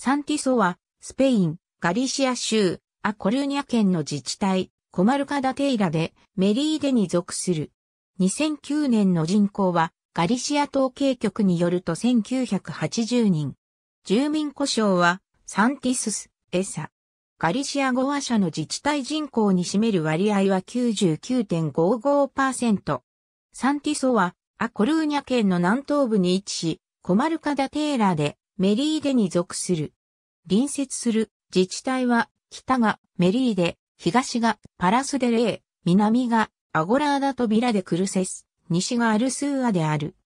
サンティソは、スペイン、ガリシア州、アコルーニャ県の自治体、コマルカダテイラでメリーデに属する。2009年の人口は、ガリシア統計局によると1980人。住民故障は、サンティスス、エサ。ガリシア語話者の自治体人口に占める割合は99.55%。サンティソは、アコルーニャ県の南東部に位置し、コマルカダテーラでメリーデに属する。隣接する自治体は、北がメリーデ、東がパラスデレー、南がアゴラーダとビラでクルセス、西がアルスーアである。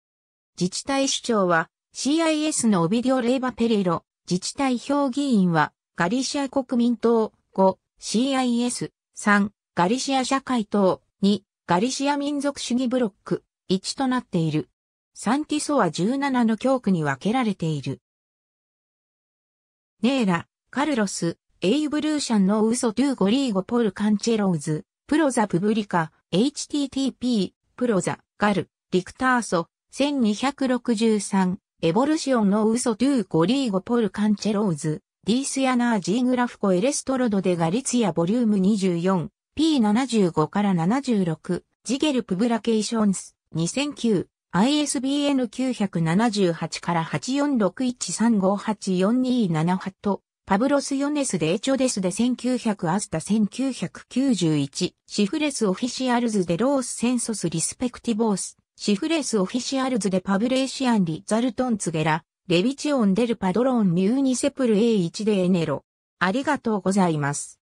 自治体首長は CIS のオビディオ・レーバ・ペレロ、自治体評議員はガリシア国民党5、CIS 3、ガリシア社会党2、ガリシア民族主義ブロック1となっている。サンティソは17の教区に分けられている。ネーラ、カルロス、エイブルーシャンのウソトゥーゴリーゴポルカンチェローズ、プロザプブリカ、http、プロザ、ガル、リクターソ、1263、エボルシオンのウソトゥーゴリーゴポルカンチェローズ、ディースヤナージーグラフコエレストロドデガリツヤボリューム 24P75 から76ジゲルプブラケーションス2009 ISBN 978から8461358427と、パブロス・ヨネス・デ・エチョデスで1900アスタ1991、シフレス・オフィシアルズ・デ・ロース・センソス・リスペクティボース、シフレス・オフィシアルズ・デ・パブレーシアン・リ・ザルトン・ツゲラ、レビチオン・デル・パドロン・ミューニセプル A1 でエネロ。ありがとうございます。